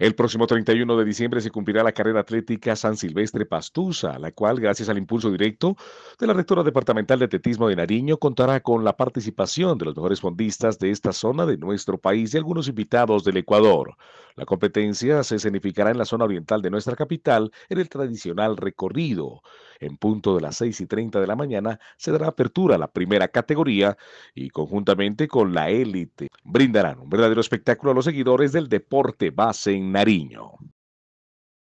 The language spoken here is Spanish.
El próximo 31 de diciembre se cumplirá la carrera atlética San Silvestre Pastusa, la cual, gracias al impulso directo de la rectora departamental de atletismo de Nariño, contará con la participación de los mejores fondistas de esta zona de nuestro país y algunos invitados del Ecuador. La competencia se escenificará en la zona oriental de nuestra capital en el tradicional recorrido. En punto de las 6 y 30 de la mañana se dará apertura a la primera categoría y conjuntamente con la élite brindarán un verdadero espectáculo a los seguidores del deporte base en Nariño.